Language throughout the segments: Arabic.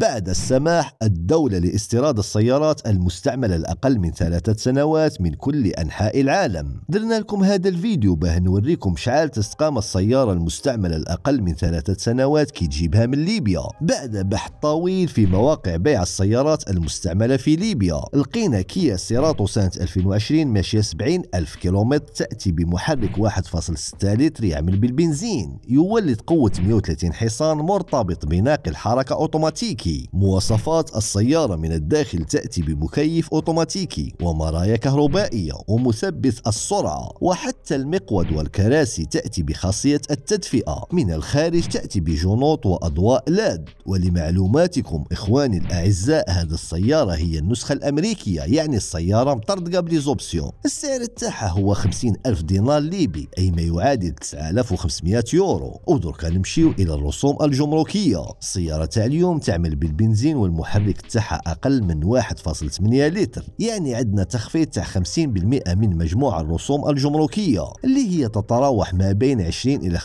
بعد السماح الدولة لاستيراد السيارات المستعملة الأقل من ثلاثة سنوات من كل أنحاء العالم درنا لكم هذا الفيديو باه نوريكم شعال تستقام السيارة المستعملة الأقل من ثلاثة سنوات كي تجيبها من ليبيا بعد بحث طويل في مواقع بيع السيارات المستعملة في ليبيا لقينا كيا سيراتو سنة 2020 ماشية 70 ألف كيلومتر تأتي بمحرك 1.6 لتر يعمل بالبنزين يولد قوة 130 حصان مرتبط بناقل حركة أوتوماتيكي أوتوماتيكي مواصفات السيارة من الداخل تأتي بمكيف أوتوماتيكي ومرايا كهربائية ومثبت السرعة وحتى المقود والكراسي تأتي بخاصية التدفئة من الخارج تأتي بجنوط وأضواء لاد ولمعلوماتكم إخواني الأعزاء هذه السيارة هي النسخة الأمريكية يعني السيارة مطردقة بليزوبسيون السعر تاعها هو 50 ألف دينار ليبي أي ما يعادل 9500 يورو ودركا نمشيو إلى الرسوم الجمركية السيارة تاع اليوم تعمل بالبنزين والمحرك تاعها أقل من 1.8 لتر يعني عندنا تخفيض تاع 50% من مجموع الرسوم الجمركية اللي هي تتراوح ما بين 20 إلى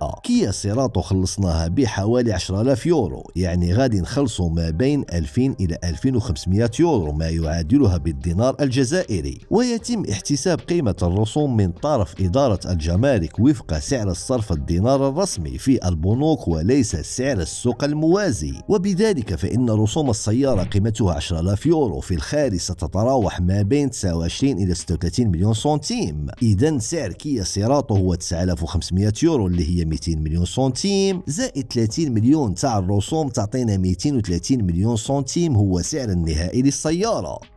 25% كيا سيراتو خلصناها بحوالي 10000 يورو يعني غادي نخلصوا ما بين 2000 إلى 2500 يورو ما يعادلها بالدينار الجزائري ويتم احتساب قيمة الرسوم من طرف إدارة الجمارك وفق سعر الصرف الدينار الرسمي في البنوك وليس سعر السوق الموازي وبذلك فإن رسوم السيارة قيمتها 10000 يورو في الخارج ستتراوح ما بين 29 إلى 36 مليون سنتيم إذا سعر كيا سيراتو هو 9500 يورو اللي هي 200 مليون سنتيم زائد 30 مليون تاع الرسوم تعطينا 230 مليون سنتيم هو سعر النهائي للسيارة